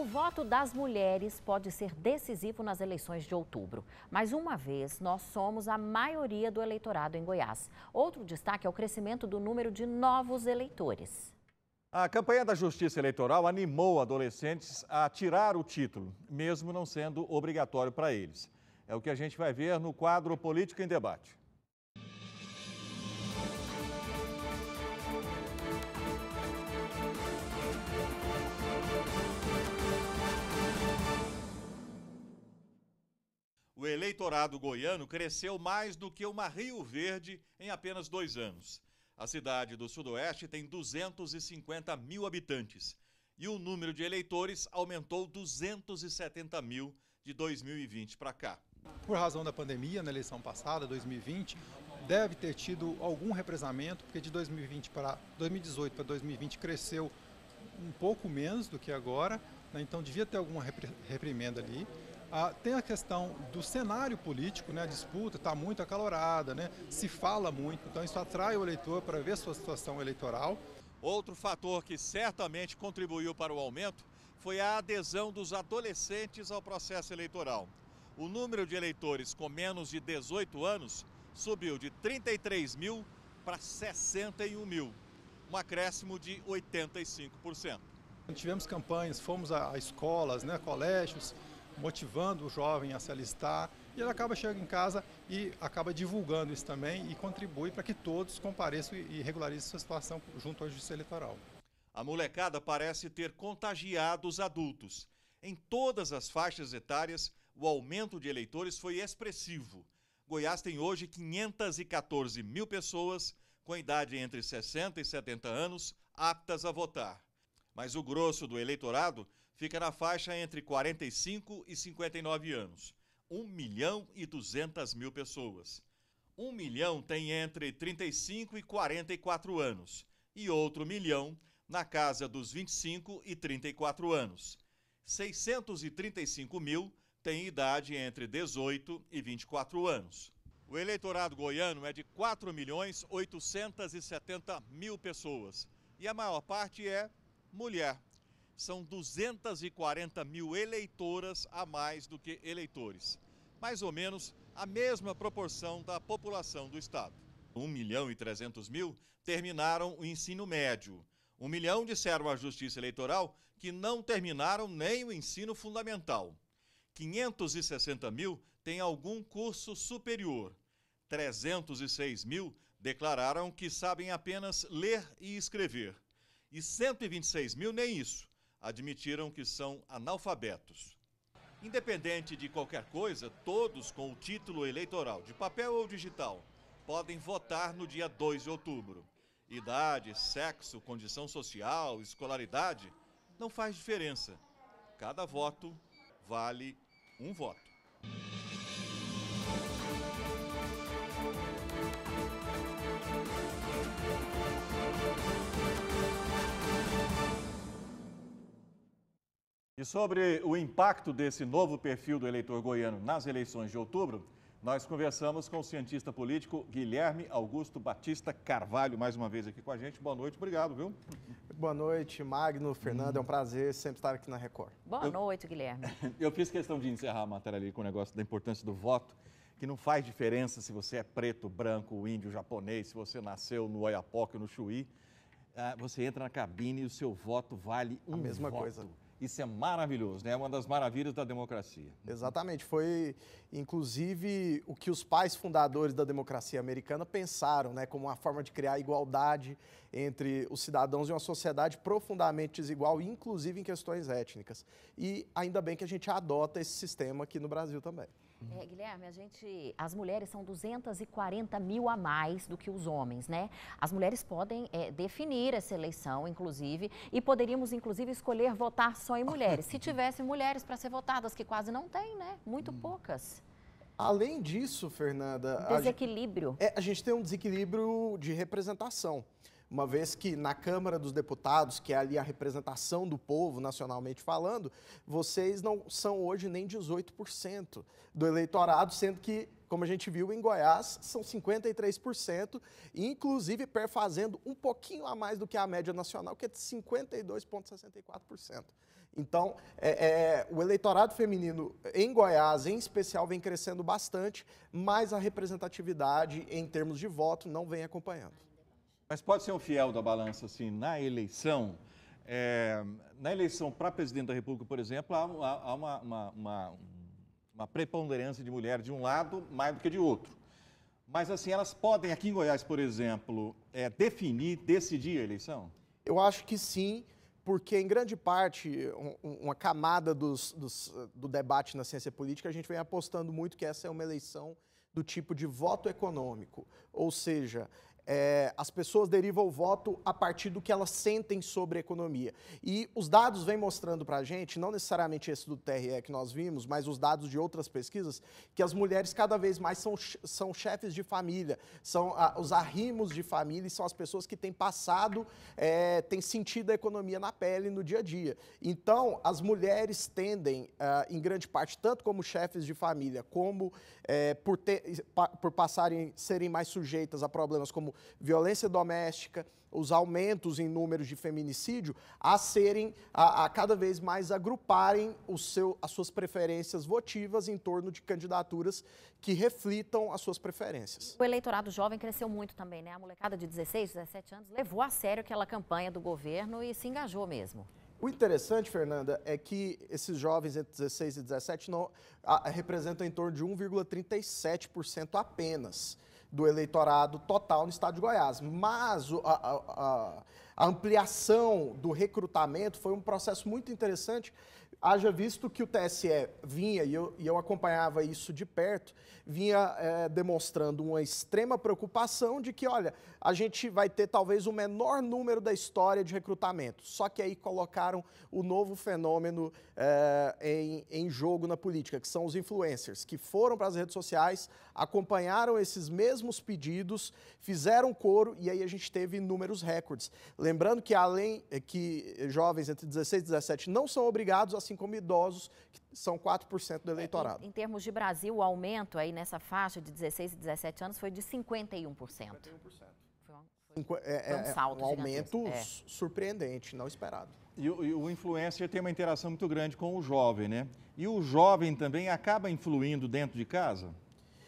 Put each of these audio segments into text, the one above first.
O voto das mulheres pode ser decisivo nas eleições de outubro. Mais uma vez, nós somos a maioria do eleitorado em Goiás. Outro destaque é o crescimento do número de novos eleitores. A campanha da Justiça Eleitoral animou adolescentes a tirar o título, mesmo não sendo obrigatório para eles. É o que a gente vai ver no quadro Política em Debate. o eleitorado goiano cresceu mais do que uma Rio Verde em apenas dois anos. A cidade do Sudoeste tem 250 mil habitantes e o número de eleitores aumentou 270 mil de 2020 para cá. Por razão da pandemia, na eleição passada, 2020, deve ter tido algum represamento, porque de 2020 para 2018 para 2020 cresceu um pouco menos do que agora, né? então devia ter alguma reprimenda ali. Ah, tem a questão do cenário político, né? a disputa está muito acalorada, né? se fala muito, então isso atrai o eleitor para ver sua situação eleitoral. Outro fator que certamente contribuiu para o aumento foi a adesão dos adolescentes ao processo eleitoral. O número de eleitores com menos de 18 anos subiu de 33 mil para 61 mil, um acréscimo de 85%. Tivemos campanhas, fomos a, escolas, né, colégios, motivando o jovem a se alistar e ele acaba chegando em casa e acaba divulgando isso também e contribui para que todos compareçam e regularizem sua situação junto à Justiça Eleitoral. A molecada parece ter contagiado os adultos. Em todas as faixas etárias, o aumento de eleitores foi expressivo. Goiás tem hoje 514 mil pessoas com idade entre 60 e 70 anos aptas a votar. Mas o grosso do eleitorado fica na faixa entre 45 e 59 anos. 1 milhão e 200 mil pessoas. 1 milhão tem entre 35 e 44 anos, e outro milhão na casa dos 25 e 34 anos. 635 mil têm idade entre 18 e 24 anos. O eleitorado goiano é de 4 milhões 870 mil pessoas e a maior parte é mulher são 240 mil eleitoras a mais do que eleitores. Mais ou menos a mesma proporção da população do estado. 1 milhão e 300 mil terminaram o ensino médio. 1 milhão disseram à Justiça Eleitoral que não terminaram nem o ensino fundamental. 560 mil têm algum curso superior. 306 mil declararam que sabem apenas ler e escrever. E 126 mil nem isso admitiram que são analfabetos. Independente de qualquer coisa, todos com o título eleitoral, de papel ou digital, podem votar no dia 2 de outubro. Idade, sexo, condição social, escolaridade, não faz diferença. Cada voto vale um voto. E sobre o impacto desse novo perfil do eleitor goiano nas eleições de outubro, nós conversamos com o cientista político Guilherme Augusto Batista Carvalho, mais uma vez aqui com a gente. Boa noite, obrigado, viu? Boa noite, Magno, Fernando, hum. é um prazer sempre estar aqui na Record. Boa eu, noite, Guilherme. Eu fiz questão de encerrar a matéria ali com o negócio da importância do voto, que não faz diferença se você é preto, branco, índio, japonês, se você nasceu no Oiapoque no Chuí. Ah, você entra na cabine e o seu voto vale um A mesma voto. coisa. Isso é maravilhoso, né? É uma das maravilhas da democracia. Exatamente. Foi, inclusive, o que os pais fundadores da democracia americana pensaram, né? Como uma forma de criar igualdade entre os cidadãos e uma sociedade profundamente desigual, inclusive em questões étnicas. E ainda bem que a gente adota esse sistema aqui no Brasil também. Uhum. É, Guilherme, a gente, as mulheres são 240 mil a mais do que os homens, né? As mulheres podem é, definir essa eleição, inclusive, e poderíamos, inclusive, escolher votar só em mulheres. Se tivesse mulheres para ser votadas, que quase não tem, né? Muito hum. poucas. Além disso, Fernanda. Desequilíbrio. A gente, é, a gente tem um desequilíbrio de representação uma vez que na Câmara dos Deputados, que é ali a representação do povo nacionalmente falando, vocês não são hoje nem 18% do eleitorado, sendo que, como a gente viu em Goiás, são 53%, inclusive perfazendo um pouquinho a mais do que a média nacional, que é de 52,64%. Então, é, é, o eleitorado feminino em Goiás, em especial, vem crescendo bastante, mas a representatividade em termos de voto não vem acompanhando. Mas pode ser um fiel da balança, assim, na eleição, é, na eleição para presidente da República, por exemplo, há, há uma, uma, uma, uma, preponderância de mulher de um lado mais do que de outro. Mas, assim, elas podem, aqui em Goiás, por exemplo, é, definir, decidir a eleição? Eu acho que sim, porque, em grande parte, um, uma camada dos, dos, do debate na ciência política, a gente vem apostando muito que essa é uma eleição do tipo de voto econômico. Ou seja, é, as pessoas derivam o voto a partir do que elas sentem sobre a economia. E os dados vêm mostrando para a gente, não necessariamente esse do TRE que nós vimos, mas os dados de outras pesquisas, que as mulheres cada vez mais são, são chefes de família, são a, os arrimos de família e são as pessoas que têm passado, é, têm sentido a economia na pele no dia a dia. Então, as mulheres tendem, é, em grande parte, tanto como chefes de família, como é, por, ter, pa, por passarem serem mais sujeitas a problemas como violência doméstica, os aumentos em números de feminicídio, a serem, a, a cada vez mais agruparem seu, as suas preferências votivas em torno de candidaturas que reflitam as suas preferências. O eleitorado jovem cresceu muito também, né? A molecada de 16, 17 anos levou a sério aquela campanha do governo e se engajou mesmo. O interessante, Fernanda, é que esses jovens entre 16 e 17 não, a, representam em torno de 1,37% apenas do eleitorado total no estado de Goiás. Mas a, a, a ampliação do recrutamento foi um processo muito interessante Haja visto que o TSE vinha, e eu, e eu acompanhava isso de perto, vinha é, demonstrando uma extrema preocupação de que, olha, a gente vai ter talvez o menor número da história de recrutamento. Só que aí colocaram o novo fenômeno é, em, em jogo na política, que são os influencers, que foram para as redes sociais, acompanharam esses mesmos pedidos, fizeram coro e aí a gente teve números recordes. Lembrando que além eh, que jovens entre 16 e 17 não são obrigados a assim como idosos, que são 4% do é, eleitorado. Em, em, termos de Brasil, o aumento aí nessa faixa de 16 e 17 anos foi de 51%. 51%. Foi é, um é, é, salto é, um aumento é. surpreendente, não esperado. E o, e o influencer tem uma interação muito grande com o jovem, né? E o jovem também acaba influindo dentro de casa?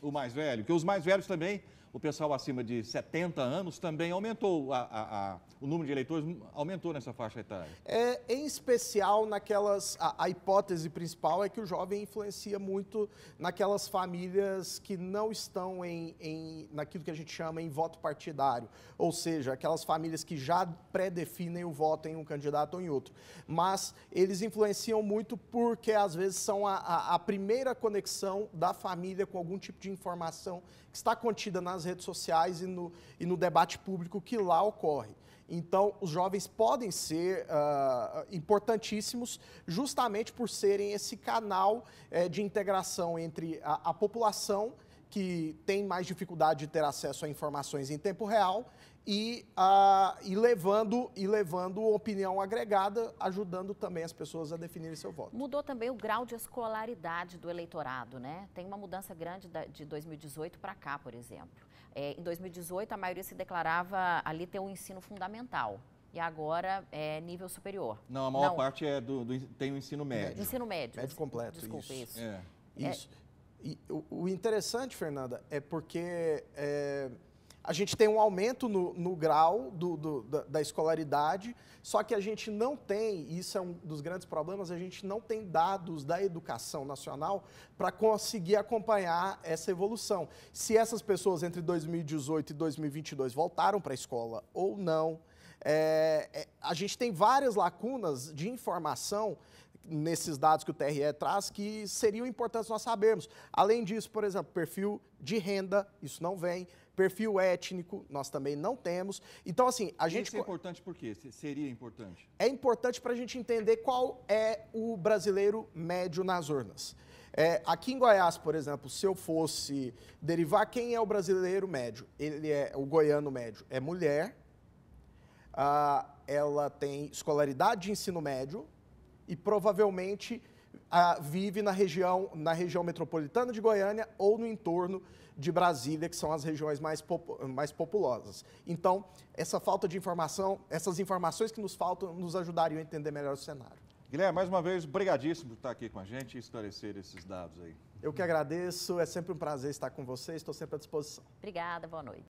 O mais velho? Porque os mais velhos também o pessoal acima de 70 anos também aumentou, a, a, a, o número de eleitores aumentou nessa faixa etária. É, em especial naquelas, a, hipótese principal é que o jovem influencia muito naquelas famílias que não estão em, em naquilo que a gente chama em voto partidário, ou seja, aquelas famílias que já pré-definem o voto em um candidato ou em outro. Mas eles influenciam muito porque às vezes são a primeira conexão da família com algum tipo de informação que está contida nas redes sociais e no, e no debate público que lá ocorre. Então, os jovens podem ser uh, importantíssimos justamente por serem esse canal uh, de integração entre a, a população que tem mais dificuldade de ter acesso a informações em tempo real e, uh, e, levando, e levando opinião agregada, ajudando também as pessoas a definirem seu voto. Mudou também o grau de escolaridade do eleitorado, né? Tem uma mudança grande da, de 2018 para cá, por exemplo. É, em 2018, a maioria se declarava ali ter um ensino fundamental e agora é nível superior. Não, a maior Não. parte é do, do, tem o ensino médio. Ensino médio. Médio completo, Desculpa, isso. isso. É. é isso. É. E, o, o, interessante, Fernanda, é porque é, a gente tem um aumento no, no grau do, do, da, da, escolaridade, só que a gente não tem, e isso é um dos grandes problemas, a gente não tem dados da educação nacional para conseguir acompanhar essa evolução. Se essas pessoas entre 2018 e 2022 voltaram para a escola ou não. É, é, a gente tem várias lacunas de informação nesses dados que o TRE traz que seriam importantes nós sabermos. Além disso, por exemplo, perfil de renda, isso não vem. Perfil étnico, nós também não temos. Então, assim, a gente. Isso é importante por quê? Seria importante? É importante para a gente entender qual é o brasileiro médio nas urnas. É, aqui em Goiás, por exemplo, se eu fosse derivar quem é o brasileiro médio, ele é o goiano médio, é mulher, ah, ela tem escolaridade de ensino médio, e provavelmente ah, vive na região, na região metropolitana de Goiânia ou no entorno de Brasília, que são as regiões mais, mais populosas. Então, essa falta de informação, essas informações que nos faltam, nos ajudariam a entender melhor o cenário. Guilherme, mais uma vez, brigadíssimo por estar aqui com a gente e esclarecer esses dados aí. Eu que agradeço, é sempre um prazer estar com vocês, estou sempre à disposição. Obrigada, boa noite.